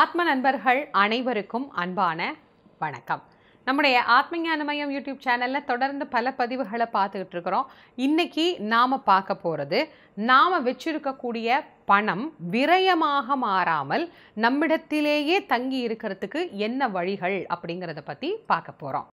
ஆத்ம நண்பர்கள் அனைவருக்கும் அன்பான வணக்கம் நம்முடைய ஆத்ம மையம் யூடியூப் சேனலில் தொடர்ந்து பல பதிவுகளை பார்த்துக்கிட்டு இருக்கிறோம் இன்றைக்கி நாம் பார்க்க போகிறது நாம் வச்சிருக்கக்கூடிய பணம் விரயமாக மாறாமல் நம்மிடத்திலேயே தங்கி இருக்கிறதுக்கு என்ன வழிகள் அப்படிங்கிறத பற்றி பார்க்க போகிறோம்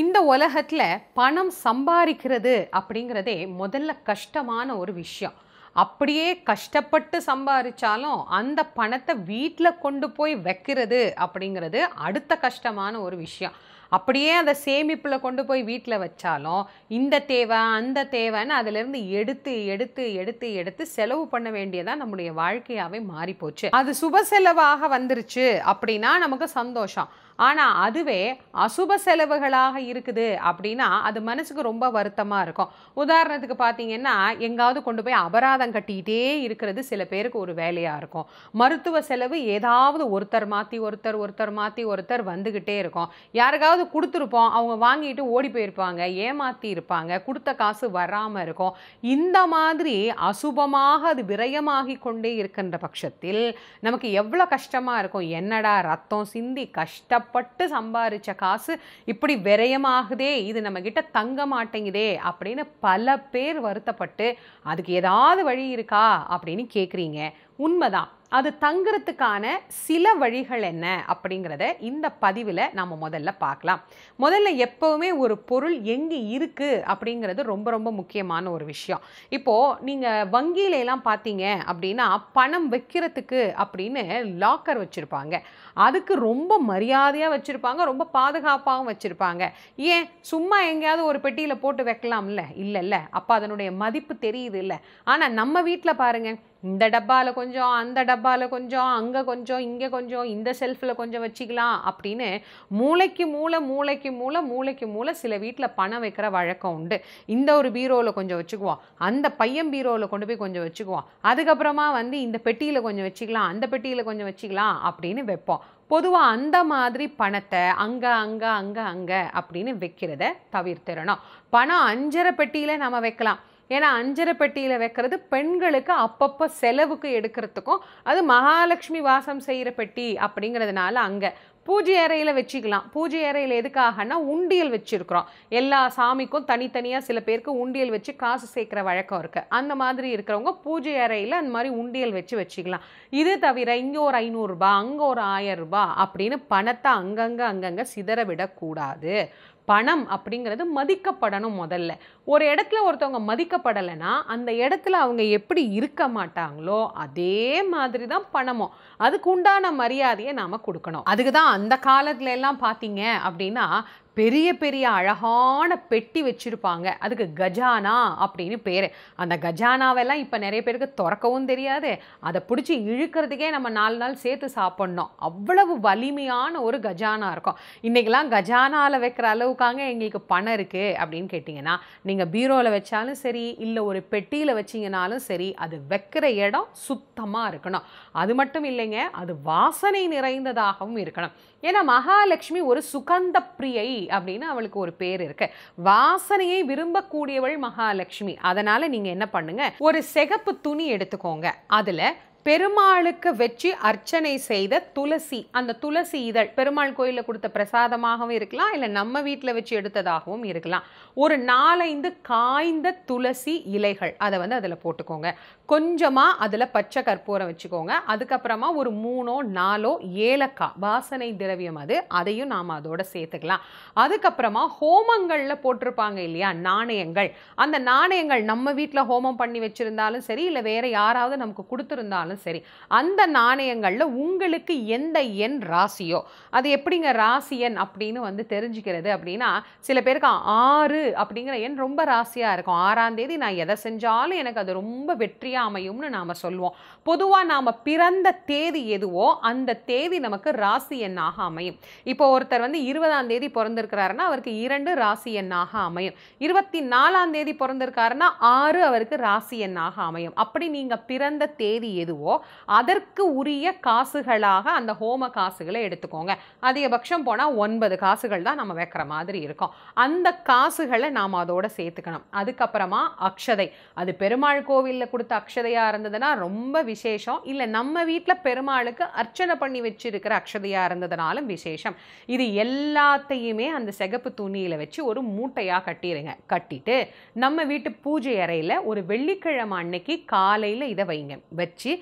இந்த உலகத்தில் பணம் சம்பாதிக்கிறது அப்படிங்கிறதே முதல்ல கஷ்டமான ஒரு விஷயம் அப்படியே கஷ்டப்பட்டு சம்பாதிச்சாலும் அந்த பணத்தை வீட்டில் கொண்டு போய் வைக்கிறது அப்படிங்கிறது அடுத்த கஷ்டமான ஒரு விஷயம் அப்படியே அதை சேமிப்பில் கொண்டு போய் வீட்டில் வச்சாலும் இந்த தேவை அந்த தேவைன்னு அதிலிருந்து எடுத்து எடுத்து எடுத்து எடுத்து செலவு பண்ண வேண்டியதாக நம்முடைய வாழ்க்கையாகவே மாறிப்போச்சு அது சுப செலவாக வந்துருச்சு அப்படின்னா நமக்கு சந்தோஷம் ஆனால் அதுவே அசுப செலவுகளாக இருக்குது அப்படின்னா அது மனசுக்கு ரொம்ப வருத்தமாக இருக்கும் உதாரணத்துக்கு பார்த்தீங்கன்னா எங்காவது கொண்டு போய் அபராதம் கட்டிக்கிட்டே இருக்கிறது சில பேருக்கு ஒரு வேலையாக இருக்கும் மருத்துவ செலவு ஏதாவது ஒருத்தர் மாற்றி ஒருத்தர் ஒருத்தர் மாற்றி ஒருத்தர் வந்துக்கிட்டே இருக்கும் யாருக்காவது கொடுத்துருப்போம் அவங்க வாங்கிட்டு ஓடி போயிருப்பாங்க ஏமாற்றி இருப்பாங்க கொடுத்த காசு வராமல் இருக்கும் இந்த மாதிரி அசுபமாக அது விரயமாகி கொண்டே இருக்கின்ற பட்சத்தில் நமக்கு எவ்வளோ கஷ்டமாக இருக்கும் என்னடா ரத்தம் சிந்தி கஷ்டப்பட்டு கஷ்டப்பட்டு சம்பாரித்த காசு இப்படி விரயமாகுதே இது நம்மக்கிட்ட தங்க மாட்டேங்குதே அப்படின்னு பல பேர் வருத்தப்பட்டு அதுக்கு ஏதாவது வழி இருக்கா அப்படின்னு கேட்குறீங்க உண்மைதான் அது தங்குறதுக்கான சில வழிகள் என்ன அப்படிங்கிறத இந்த பதிவில் நாம் முதல்ல பார்க்கலாம் முதல்ல எப்போவுமே ஒரு பொருள் எங்கே இருக்குது அப்படிங்கிறது ரொம்ப ரொம்ப முக்கியமான ஒரு விஷயம் இப்போது நீங்கள் வங்கியிலலாம் பார்த்தீங்க அப்படின்னா பணம் வைக்கிறதுக்கு அப்படின்னு லாக்கர் வச்சுருப்பாங்க அதுக்கு ரொம்ப மரியாதையாக வச்சுருப்பாங்க ரொம்ப பாதுகாப்பாகவும் வச்சுருப்பாங்க ஏன் சும்மா எங்கேயாவது ஒரு பெட்டியில் போட்டு வைக்கலாம்ல இல்லைல்ல அப்போ அதனுடைய மதிப்பு தெரியுது இல்லை ஆனால் நம்ம வீட்டில் பாருங்கள் இந்த டப்பாவில் கொஞ்சம் அந்த டப்பா டப்பாவில் கொஞ்சம் அங்கே கொஞ்சம் இங்கே கொஞ்சம் இந்த செல்ஃபில் கொஞ்சம் வச்சுக்கலாம் அப்படின்னு மூளைக்கு மூளை மூளைக்கு மூளை மூளைக்கு மூளை சில வீட்டில் பணம் வைக்கிற வழக்கம் உண்டு இந்த ஒரு பீரோவில் கொஞ்சம் வச்சுக்குவோம் அந்த பையன் பீரோவில் கொண்டு போய் கொஞ்சம் வச்சுக்குவோம் அதுக்கப்புறமா வந்து இந்த பெட்டியில் கொஞ்சம் வச்சுக்கலாம் அந்த பெட்டியில் கொஞ்சம் வச்சுக்கலாம் அப்படின்னு வைப்போம் பொதுவாக அந்த மாதிரி பணத்தை அங்கே அங்கே அங்கே அங்கே அப்படின்னு வைக்கிறத தவிர்த்திடணும் பணம் அஞ்சரை பெட்டியில் நம்ம வைக்கலாம் ஏன்னா அஞ்சரை பெட்டியில் வைக்கிறது பெண்களுக்கு அப்பப்போ செலவுக்கு எடுக்கிறதுக்கும் அது மகாலட்சுமி வாசம் செய்கிற பெட்டி அப்படிங்கிறதுனால அங்கே பூஜை அறையில் வச்சுக்கலாம் பூஜை அறையில் எதுக்காகனா உண்டியல் வச்சுருக்குறோம் எல்லா சாமிக்கும் தனித்தனியாக சில பேருக்கு உண்டியல் வச்சு காசு சேர்க்குற வழக்கம் இருக்குது அந்த மாதிரி இருக்கிறவங்க பூஜை அறையில் அந்த மாதிரி உண்டியல் வச்சு வச்சுக்கலாம் இது தவிர இங்கே ஒரு ஐநூறுரூபா அங்கே ஒரு ரூபா அப்படின்னு பணத்தை அங்கங்கே அங்கங்கே சிதற விடக்கூடாது பணம் அப்படிங்கிறது மதிக்கப்படணும் முதல்ல ஒரு இடத்துல ஒருத்தவங்க மதிக்கப்படலைன்னா அந்த இடத்துல அவங்க எப்படி இருக்க மாட்டாங்களோ அதே மாதிரி தான் பணமும் அதுக்கு உண்டான மரியாதையை நாம் கொடுக்கணும் அதுக்கு தான் அந்த காலத்துல எல்லாம் பார்த்தீங்க அப்படின்னா பெரிய பெரிய அழகான பெட்டி வச்சுருப்பாங்க அதுக்கு கஜானா அப்படின்னு பேர் அந்த கஜானாவெல்லாம் இப்போ நிறைய பேருக்கு திறக்கவும் தெரியாது அதை பிடிச்சி இழுக்கிறதுக்கே நம்ம நாலு நாள் சேர்த்து சாப்பிட்ணும் அவ்வளவு வலிமையான ஒரு கஜானா இருக்கும் இன்றைக்கெலாம் கஜானாவில் வைக்கிற அளவுக்காங்க எங்களுக்கு பணம் இருக்குது அப்படின்னு கேட்டிங்கன்னா நீங்கள் பீரோவில் வச்சாலும் சரி இல்லை ஒரு பெட்டியில் வச்சிங்கனாலும் சரி அது வைக்கிற இடம் சுத்தமாக இருக்கணும் அது மட்டும் இல்லைங்க அது வாசனை நிறைந்ததாகவும் இருக்கணும் ஏன்னா மகாலட்சுமி ஒரு சுகந்த பிரியை அப்படின்னு அவளுக்கு ஒரு பேர் இருக்கு வாசனையை விரும்பக்கூடியவள் மகாலட்சுமி அதனால நீங்க என்ன பண்ணுங்க ஒரு சிகப்பு துணி எடுத்துக்கோங்க அதுல பெருமாளுக்கு வச்சு அர்ச்சனை செய்த துளசி அந்த துளசி இதழ் பெருமாள் கோயிலில் கொடுத்த பிரசாதமாகவும் இருக்கலாம் இல்லை நம்ம வீட்டில் வச்சு எடுத்ததாகவும் இருக்கலாம் ஒரு நாலைந்து காய்ந்த துளசி இலைகள் அதை வந்து அதில் போட்டுக்கோங்க கொஞ்சமாக அதில் பச்சை கற்பூரம் வச்சுக்கோங்க அதுக்கப்புறமா ஒரு மூணோ நாலோ ஏலக்காய் வாசனை திரவியம் அது அதையும் நாம் அதோட சேர்த்துக்கலாம் அதுக்கப்புறமா ஹோமங்களில் போட்டிருப்பாங்க இல்லையா நாணயங்கள் அந்த நாணயங்கள் நம்ம வீட்டில் ஹோமம் பண்ணி வச்சுருந்தாலும் சரி இல்லை வேறு யாராவது நமக்கு கொடுத்துருந்தாலும் இருந்தாலும் சரி அந்த நாணயங்களில் உங்களுக்கு எந்த எண் ராசியோ அது எப்படிங்க ராசி எண் அப்படின்னு வந்து தெரிஞ்சுக்கிறது அப்படின்னா சில பேருக்கு ஆறு அப்படிங்கிற எண் ரொம்ப ராசியாக இருக்கும் ஆறாம் தேதி நான் எதை செஞ்சாலும் எனக்கு அது ரொம்ப வெற்றியாக அமையும்னு நாம் சொல்லுவோம் பொதுவாக நாம் பிறந்த தேதி எதுவோ அந்த தேதி நமக்கு ராசி எண்ணாக அமையும் இப்போ ஒருத்தர் வந்து இருபதாம் தேதி பிறந்திருக்கிறாருன்னா அவருக்கு இரண்டு ராசி எண்ணாக அமையும் இருபத்தி நாலாம் தேதி பிறந்திருக்காருன்னா ஆறு அவருக்கு ராசி எண்ணாக அமையும் அப்படி நீங்கள் பிறந்த தேதி எதுவோ வருதோ அதற்கு உரிய காசுகளாக அந்த ஹோம காசுகளை எடுத்துக்கோங்க அதிகபட்சம் போனால் ஒன்பது காசுகள் தான் நம்ம வைக்கிற மாதிரி இருக்கும் அந்த காசுகளை நாம் அதோடு சேர்த்துக்கணும் அதுக்கப்புறமா அக்ஷதை அது பெருமாள் கோவிலில் கொடுத்த அக்ஷதையாக இருந்ததுன்னா ரொம்ப விசேஷம் இல்லை நம்ம வீட்டில் பெருமாளுக்கு அர்ச்சனை பண்ணி வச்சிருக்கிற அக்ஷதையாக இருந்ததுனாலும் விசேஷம் இது எல்லாத்தையுமே அந்த சிகப்பு துணியில் வச்சு ஒரு மூட்டையாக கட்டிடுங்க கட்டிட்டு நம்ம வீட்டு பூஜை அறையில் ஒரு வெள்ளிக்கிழமை அன்னைக்கு காலையில் இதை வைங்க வச்சு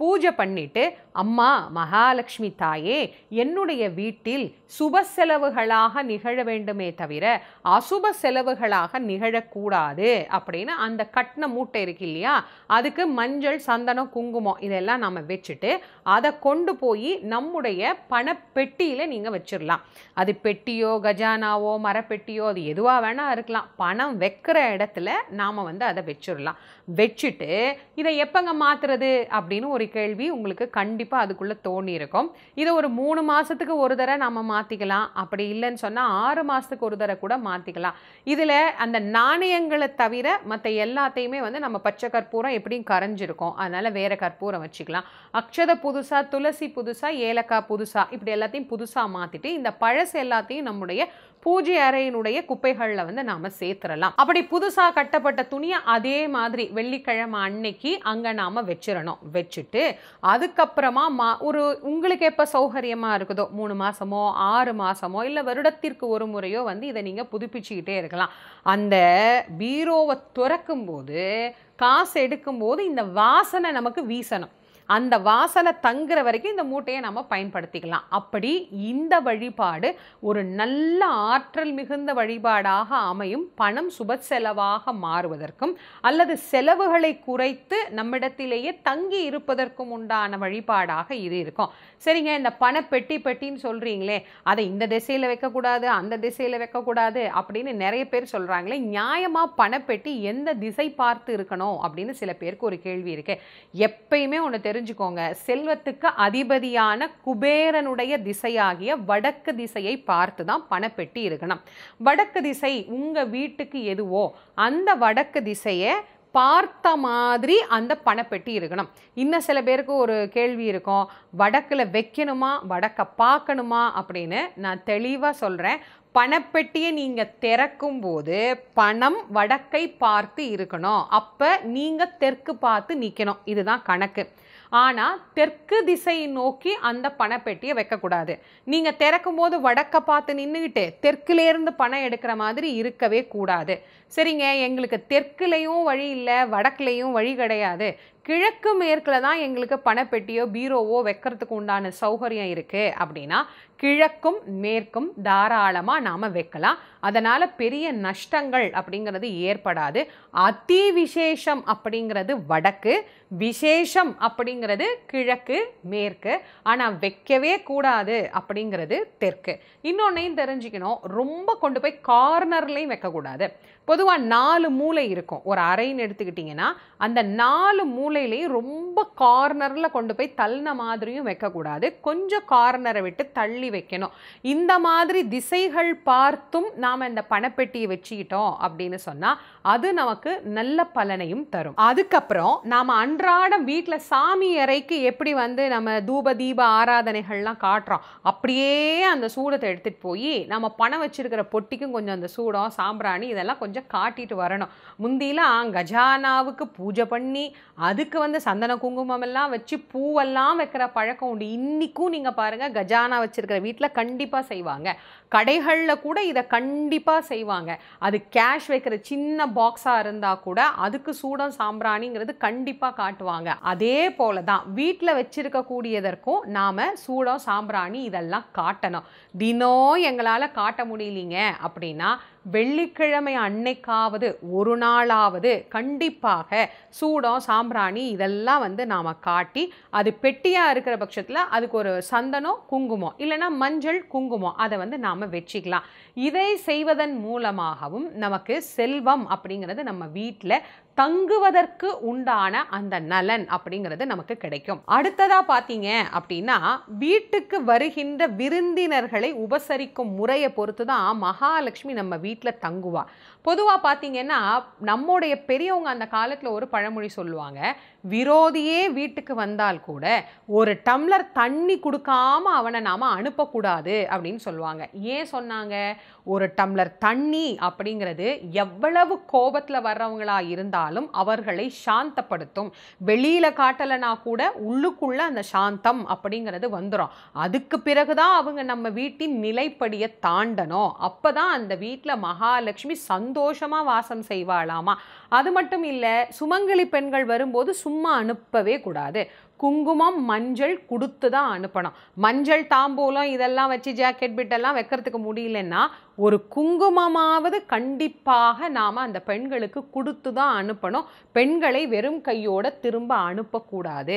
பூஜை பண்ணிட்டு அம்மா மகாலட்சுமி தாயே என்னுடைய வீட்டில் சுப செலவுகளாக நிகழ வேண்டுமே தவிர அசுப செலவுகளாக நிகழக்கூடாது அப்படின்னு அந்த கட்டின மூட்டை இருக்கு இல்லையா அதுக்கு மஞ்சள் சந்தனம் குங்குமம் இதெல்லாம் நம்ம வச்சுட்டு அதை கொண்டு போய் நம்முடைய பணப்பெட்டியில் நீங்கள் வச்சிடலாம் அது பெட்டியோ கஜானாவோ மரப்பெட்டியோ அது எதுவாக வேணால் இருக்கலாம் பணம் வைக்கிற இடத்துல நாம் வந்து அதை வச்சிடலாம் வச்சுட்டு இதை எப்போங்க மாற்றுறது அப்படின்னு ஒரு கேள்வி உங்களுக்கு கண்டிப்பாக அதுக்குள்ளே தோணியிருக்கும் இதை ஒரு மூணு மாதத்துக்கு ஒரு தடவை நம்ம மாற்றிக்கலாம் அப்படி இல்லைன்னு சொன்னால் ஆறு மாதத்துக்கு ஒரு தடவை கூட மாற்றிக்கலாம் இதில் அந்த நாணயங்களை தவிர மற்ற எல்லாத்தையுமே வந்து நம்ம பச்சை கற்பூரம் எப்படியும் கரைஞ்சிருக்கோம் அதனால் வேறு கற்பூரம் வச்சுக்கலாம் அக்ஷத புதுசாக துளசி புதுசாக ஏலக்காய் புதுசாக இப்படி எல்லாத்தையும் புதுசாக மாற்றிட்டு இந்த பழசு எல்லாத்தையும் நம்முடைய பூஜை அறையினுடைய குப்பைகளில் வந்து நாம் சேர்த்துடலாம் அப்படி புதுசாக கட்டப்பட்ட துணியை அதே மாதிரி வெள்ளிக்கிழமை அன்னைக்கு அங்கே நாம் வச்சிடணும் வச்சுட்டு அதுக்கப்புறமா மா ஒரு உங்களுக்கு எப்போ சௌகரியமாக இருக்குதோ மூணு மாதமோ ஆறு மாதமோ இல்லை வருடத்திற்கு ஒரு முறையோ வந்து இதை நீங்கள் புதுப்பிச்சுக்கிட்டே இருக்கலாம் அந்த பீரோவை திறக்கும்போது காசு எடுக்கும்போது இந்த வாசனை நமக்கு வீசணும் அந்த வாசலை தங்குற வரைக்கும் இந்த மூட்டையை நம்ம பயன்படுத்திக்கலாம் அப்படி இந்த வழிபாடு ஒரு நல்ல ஆற்றல் மிகுந்த வழிபாடாக அமையும் பணம் சுப செலவாக மாறுவதற்கும் அல்லது செலவுகளை குறைத்து நம்மிடத்திலேயே தங்கி இருப்பதற்கும் உண்டான வழிபாடாக இது இருக்கும் சரிங்க இந்த பண பெட்டி பெட்டின்னு சொல்கிறீங்களே அதை இந்த திசையில் வைக்கக்கூடாது அந்த திசையில் வைக்கக்கூடாது அப்படின்னு நிறைய பேர் சொல்கிறாங்களே நியாயமாக பணப்பெட்டி எந்த திசை பார்த்து இருக்கணும் அப்படின்னு சில பேருக்கு ஒரு கேள்வி இருக்குது எப்பயுமே ஒன்று தெரிஞ்சு புரிஞ்சுக்கோங்க செல்வத்துக்கு அதிபதியான குபேரனுடைய திசையாகிய வடக்கு திசையை பார்த்து தான் பணப்பெட்டி இருக்கணும் வடக்கு திசை உங்கள் வீட்டுக்கு எதுவோ அந்த வடக்கு திசையை பார்த்த மாதிரி அந்த பணப்பெட்டி இருக்கணும் இன்னும் சில பேருக்கு ஒரு கேள்வி இருக்கும் வடக்கில் வைக்கணுமா வடக்க பார்க்கணுமா அப்படின்னு நான் தெளிவாக சொல்கிறேன் பணப்பெட்டியை நீங்கள் திறக்கும் போது பணம் வடக்கை பார்த்து இருக்கணும் அப்போ நீங்கள் தெற்கு பார்த்து நிற்கணும் இதுதான் கணக்கு ஆனால் தெற்கு திசை நோக்கி அந்த பணப்பெட்டியை வைக்கக்கூடாது நீங்கள் திறக்கும் போது வடக்க பார்த்து நின்றுக்கிட்டு தெற்குலேருந்து பணம் எடுக்கிற மாதிரி இருக்கவே கூடாது சரிங்க எங்களுக்கு தெற்குலேயும் வழி இல்லை வடக்குலேயும் வழி கிடையாது கிழக்கு மேற்கில் தான் எங்களுக்கு பணப்பெட்டியோ பீரோவோ வைக்கிறதுக்கு உண்டான சௌகரியம் இருக்குது அப்படின்னா கிழக்கும் மேற்கும் தாராளமாக நாம் வைக்கலாம் அதனால் பெரிய நஷ்டங்கள் அப்படிங்கிறது ஏற்படாது அதி விசேஷம் அப்படிங்கிறது வடக்கு விசேஷம் அப்படிங்கிறது கிழக்கு மேற்கு ஆனால் வைக்கவே கூடாது அப்படிங்கிறது தெற்கு இன்னொன்னையும் தெரிஞ்சுக்கணும் ரொம்ப கொண்டு போய் கார்னர்லேயும் வைக்கக்கூடாது பொதுவாக நாலு மூளை இருக்கும் ஒரு அறைன்னு எடுத்துக்கிட்டிங்கன்னா அந்த நாலு மூளையிலையும் ரொம்ப கார்னரில் கொண்டு போய் தள்ளின மாதிரியும் வைக்கக்கூடாது கொஞ்சம் கார்னரை விட்டு தள்ளி வைக்கணும் இந்த மாதிரி திசைகள் பார்த்தும் நாம் இந்த பணப்பெட்டியை வச்சுக்கிட்டோம் அப்படின்னு சொன்னால் அது நமக்கு நல்ல பலனையும் தரும் அதுக்கப்புறம் நாம் அன்றாடம் வீட்டில் சாமி அறைக்கு எப்படி வந்து நம்ம தூப தீப ஆராதனைகள்லாம் காட்டுறோம் அப்படியே அந்த சூடத்தை எடுத்துகிட்டு போய் நம்ம பணம் வச்சுருக்கிற பொட்டிக்கும் கொஞ்சம் அந்த சூடம் சாம்பிராணி இதெல்லாம் கொஞ்சம் கொஞ்சம் காட்டிட்டு வரணும் முந்திலாம் கஜானாவுக்கு பூஜை பண்ணி அதுக்கு வந்து சந்தன குங்குமம் எல்லாம் வச்சு பூவெல்லாம் வைக்கிற பழக்கம் உண்டு இன்றைக்கும் நீங்கள் பாருங்கள் கஜானா வச்சுருக்கிற வீட்டில் கண்டிப்பாக செய்வாங்க கடைகளில் கூட இதை கண்டிப்பாக செய்வாங்க அது கேஷ் வைக்கிற சின்ன பாக்ஸாக இருந்தால் கூட அதுக்கு சூடம் சாம்பிராணிங்கிறது கண்டிப்பாக காட்டுவாங்க அதே போல தான் வீட்டில் வச்சுருக்கக்கூடியதற்கும் நாம் சூடம் சாம்பிராணி இதெல்லாம் காட்டணும் தினம் எங்களால் காட்ட முடியலிங்க அப்படின்னா வெள்ளிக்கிழமை அன்னைக்காவது ஒரு நாளாவது கண்டிப்பாக சூடம் சாம்பிராணி இதெல்லாம் வந்து நாம் காட்டி அது பெட்டியாக இருக்கிற பட்சத்தில் அதுக்கு ஒரு சந்தனம் குங்குமம் இல்லைனா மஞ்சள் குங்குமம் அதை வந்து நாம் வச்சுக்கலாம் இதை செய்வதன் மூலமாகவும் நமக்கு செல்வம் அப்படிங்கிறது நம்ம வீட்டில் தங்குவதற்கு உண்டான அந்த நலன் அப்படிங்கிறது நமக்கு கிடைக்கும் அடுத்ததாக பார்த்தீங்க அப்படின்னா வீட்டுக்கு வருகின்ற விருந்தினர்களை உபசரிக்கும் முறையை பொறுத்து தான் மகாலட்சுமி நம்ம வீட்டில் தங்குவா பொதுவாக பார்த்தீங்கன்னா நம்முடைய பெரியவங்க அந்த காலத்தில் ஒரு பழமொழி சொல்லுவாங்க விரோதியே வீட்டுக்கு வந்தால் கூட ஒரு டம்ளர் தண்ணி கொடுக்காம அவனை நாம் அனுப்பக்கூடாது அப்படின்னு சொல்லுவாங்க ஏன் சொன்னாங்க ஒரு டம்ளர் தண்ணி அப்படிங்கிறது எவ்வளவு கோபத்தில் வர்றவங்களா இருந்தாலும் அவர்களை சாந்தப்படுத்தும் வெளியில் காட்டலைனா கூட உள்ளுக்குள்ளே அந்த சாந்தம் அப்படிங்கிறது வந்துடும் அதுக்கு பிறகு தான் அவங்க நம்ம வீட்டின் நிலைப்படியை தாண்டணும் அப்போ தான் அந்த வீட்டில் மகாலட்சுமி சந்த சந்தோஷமாக வாசம் செய்வாளாமா அது மட்டும் இல்லை சுமங்கலி பெண்கள் வரும்போது சும்மா அனுப்பவே கூடாது குங்குமம் மஞ்சள் கொடுத்து தான் அனுப்பணும் மஞ்சள் தாம்பூலம் இதெல்லாம் வச்சு ஜாக்கெட் பிட்டெல்லாம் வைக்கிறதுக்கு முடியலன்னா ஒரு குங்குமமாவது கண்டிப்பாக நாம் அந்த பெண்களுக்கு கொடுத்து தான் அனுப்பணும் பெண்களை வெறும் கையோட திரும்ப அனுப்பக்கூடாது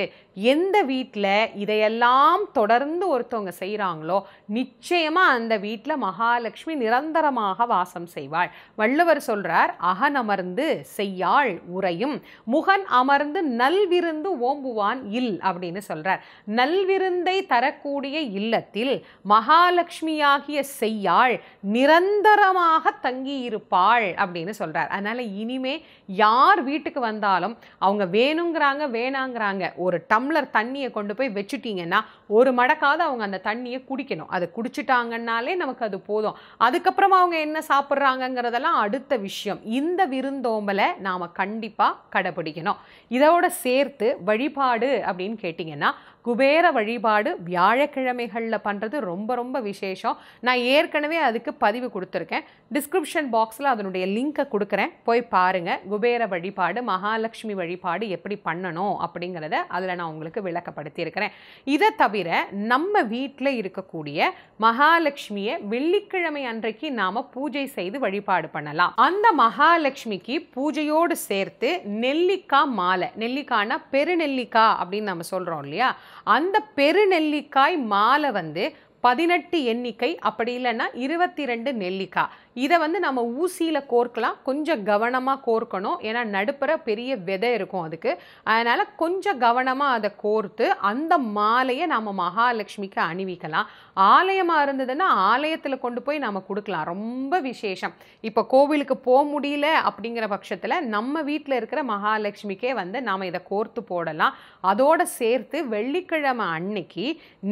எந்த வீட்டில் இதையெல்லாம் தொடர்ந்து ஒருத்தவங்க செய்கிறாங்களோ நிச்சயமாக அந்த வீட்டில் மகாலட்சுமி நிரந்தரமாக வாசம் செய்வாள் வள்ளுவர் சொல்கிறார் அகன் அமர்ந்து செய்யாள் உரையும் முகன் அமர்ந்து நல்விருந்து ஓம்புவான் இல்லை அப்படின்னு சொல்கிறார் நல்விருந்தை தரக்கூடிய இல்லத்தில் மகாலட்சுமியாகிய செய்யாள் நிரந்தரமாக தங்கியிருப்பாள் அப்படின்னு சொல்கிறார் அதனால் இனிமே யார் வீட்டுக்கு வந்தாலும் அவங்க வேணுங்கிறாங்க வேணாங்கிறாங்க ஒரு டம்ளர் தண்ணியை கொண்டு போய் வச்சுட்டிங்கன்னா ஒரு மடக்காவது அவங்க அந்த தண்ணியை குடிக்கணும் அதை குடிச்சிட்டாங்கன்னாலே நமக்கு அது போதும் அதுக்கப்புறமா அவங்க என்ன சாப்பிட்றாங்கங்கிறதெல்லாம் அடுத்த விஷயம் இந்த விருந்தோம்பலை நாம் கண்டிப்பாக கடைபிடிக்கணும் இதோட சேர்த்து வழிபாடு அப்படி அப்படின்னு கேட்டிங்கன்னா குபேர வழிபாடு வியாழக்கிழமைகளில் பண்ணுறது ரொம்ப ரொம்ப விசேஷம் நான் ஏற்கனவே அதுக்கு பதிவு கொடுத்துருக்கேன் டிஸ்கிரிப்ஷன் பாக்ஸில் அதனுடைய லிங்க்கை கொடுக்குறேன் போய் பாருங்கள் குபேர வழிபாடு மகாலட்சுமி வழிபாடு எப்படி பண்ணணும் அப்படிங்கிறத அதில் நான் உங்களுக்கு விளக்கப்படுத்தியிருக்கிறேன் இதை தவிர நம்ம வீட்டில் இருக்கக்கூடிய மகாலட்சுமியை வெள்ளிக்கிழமை அன்றைக்கு நாம் பூஜை செய்து வழிபாடு பண்ணலாம் அந்த மகாலட்சுமிக்கு பூஜையோடு சேர்த்து நெல்லிக்காய் மாலை நெல்லிக்காய்னா பெருநெல்லிக்காய் அப்படின்னு நம்ம சொல்கிறோம் இல்லையா அந்த பெருநெல்லிக்காய் மாலை வந்து பதினெட்டு எண்ணிக்கை அப்படி இல்லைன்னா இருபத்தி ரெண்டு நெல்லிக்காய் இதை வந்து நம்ம ஊசியில் கோர்க்கலாம் கொஞ்சம் கவனமாக கோர்க்கணும் ஏன்னா நடுப்புற பெரிய விதை இருக்கும் அதுக்கு அதனால் கொஞ்சம் கவனமாக அதை கோர்த்து அந்த மாலையை நம்ம மகாலட்சுமிக்கு அணிவிக்கலாம் ஆலயமாக இருந்ததுன்னா ஆலயத்தில் கொண்டு போய் நம்ம கொடுக்கலாம் ரொம்ப விசேஷம் இப்போ கோவிலுக்கு போக முடியல அப்படிங்கிற பட்சத்தில் நம்ம வீட்டில் இருக்கிற மகாலட்சுமிக்கே வந்து நாம் இதை கோர்த்து போடலாம் அதோடு சேர்த்து வெள்ளிக்கிழமை அன்னைக்கு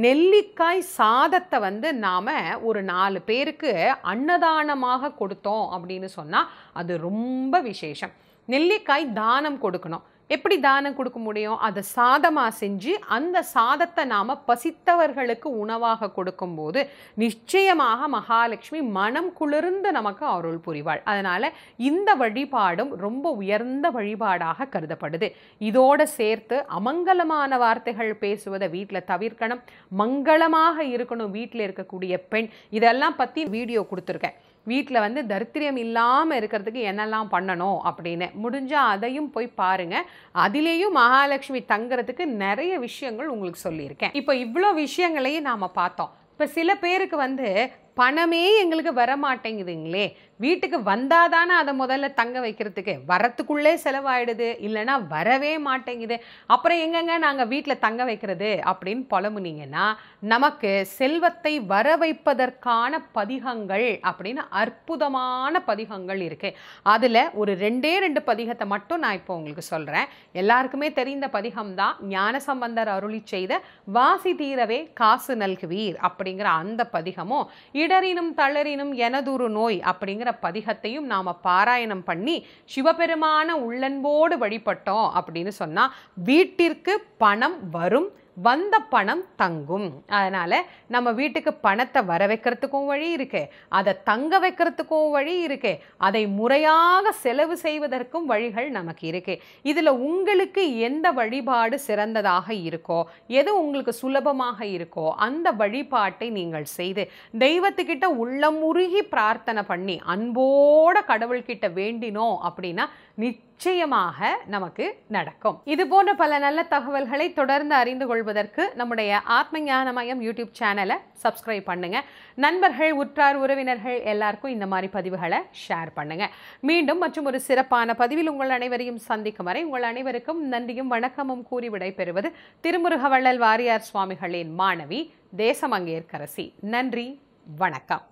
நெல்லிக்காய் சாதத்தை வந்து நாம் ஒரு நாலு பேருக்கு அன்னதானமாக தானமாக கொடுத்தோம் அப்படின்னு சொன்னால் அது ரொம்ப விசேஷம் நெல்லிக்காய் தானம் கொடுக்கணும் எப்படி தானம் கொடுக்க முடியும் அதை சாதமாக செஞ்சு அந்த சாதத்தை நாம் பசித்தவர்களுக்கு உணவாக கொடுக்கும்போது நிச்சயமாக மகாலட்சுமி மனம் குளிர்ந்து நமக்கு அருள் புரிவாள் அதனால் இந்த வழிபாடும் ரொம்ப உயர்ந்த வழிபாடாக கருதப்படுது இதோடு சேர்த்து அமங்கலமான வார்த்தைகள் பேசுவதை வீட்டில் தவிர்க்கணும் மங்களமாக இருக்கணும் வீட்டில் இருக்கக்கூடிய பெண் இதெல்லாம் பற்றி வீடியோ கொடுத்துருக்கேன் வீட்டில் வந்து தரித்திரியம் இல்லாமல் இருக்கிறதுக்கு என்னெல்லாம் பண்ணணும் அப்படின்னு முடிஞ்சால் அதையும் போய் பாருங்கள் அதிலேயும் மகாலட்சுமி தங்குறதுக்கு நிறைய விஷயங்கள் உங்களுக்கு சொல்லியிருக்கேன் இப்போ இவ்வளோ விஷயங்களையும் நாம் பார்த்தோம் இப்போ சில பேருக்கு வந்து பணமே எங்களுக்கு வரமாட்டேங்குதுங்களே வீட்டுக்கு வந்தால் தானே அதை முதல்ல தங்க வைக்கிறதுக்கு வரத்துக்குள்ளே செலவாயிடுது இல்லைன்னா வரவே மாட்டேங்குது அப்புறம் எங்கெங்க நாங்கள் வீட்டில் தங்க வைக்கிறது அப்படின்னு புலமுனீங்கன்னா நமக்கு செல்வத்தை வர வைப்பதற்கான பதிகங்கள் அப்படின்னு அற்புதமான பதிகங்கள் இருக்குது அதில் ஒரு ரெண்டே ரெண்டு பதிகத்தை மட்டும் நான் இப்போ உங்களுக்கு சொல்கிறேன் எல்லாருக்குமே தெரிந்த பதிகம் தான் ஞானசம்பந்தர் அருளி செய்த வாசி தீரவே காசு நல்குவீர் அப்படிங்கிற அந்த பதிகமும் இடரினும் தளரினும் எனதுரு நோய் அப்படிங்கிற பதிகத்தையும் நாம் பாராயணம் பண்ணி சிவபெருமான உள்ளன்போடு வழிபட்டோம் அப்படின்னு சொன்னால் வீட்டிற்கு பணம் வரும் வந்த பணம் தங்கும் அதனால் நம்ம வீட்டுக்கு பணத்தை வர வைக்கிறதுக்கும் வழி இருக்குது அதை தங்க வைக்கிறதுக்கும் வழி இருக்குது அதை முறையாக செலவு செய்வதற்கும் வழிகள் நமக்கு இருக்குது இதில் உங்களுக்கு எந்த வழிபாடு சிறந்ததாக இருக்கோ எது உங்களுக்கு சுலபமாக இருக்கோ அந்த வழிபாட்டை நீங்கள் செய்து தெய்வத்துக்கிட்ட உள்ளமுருகி பிரார்த்தனை பண்ணி அன்போட கடவுள்கிட்ட வேண்டினோம் அப்படின்னா நிச்சயம் நிச்சயமாக நமக்கு நடக்கும் இது போன்ற பல நல்ல தகவல்களை தொடர்ந்து அறிந்து கொள்வதற்கு நம்முடைய ஆத்ம ஞான மயம் யூடியூப் சேனலை சப்ஸ்கிரைப் பண்ணுங்க நண்பர்கள் உற்றார் உறவினர்கள் எல்லாருக்கும் இந்த மாதிரி பதிவுகளை ஷேர் பண்ணுங்க மீண்டும் மற்றும் ஒரு சிறப்பான பதிவில் உங்கள் அனைவரையும் சந்திக்கும் வரை உங்கள் அனைவருக்கும் நன்றியும் வணக்கமும் கூறி விடைபெறுவது திருமுருகவள்ளல் வாரியார் சுவாமிகளின் மாணவி தேசமங்கேற்கரசி நன்றி வணக்கம்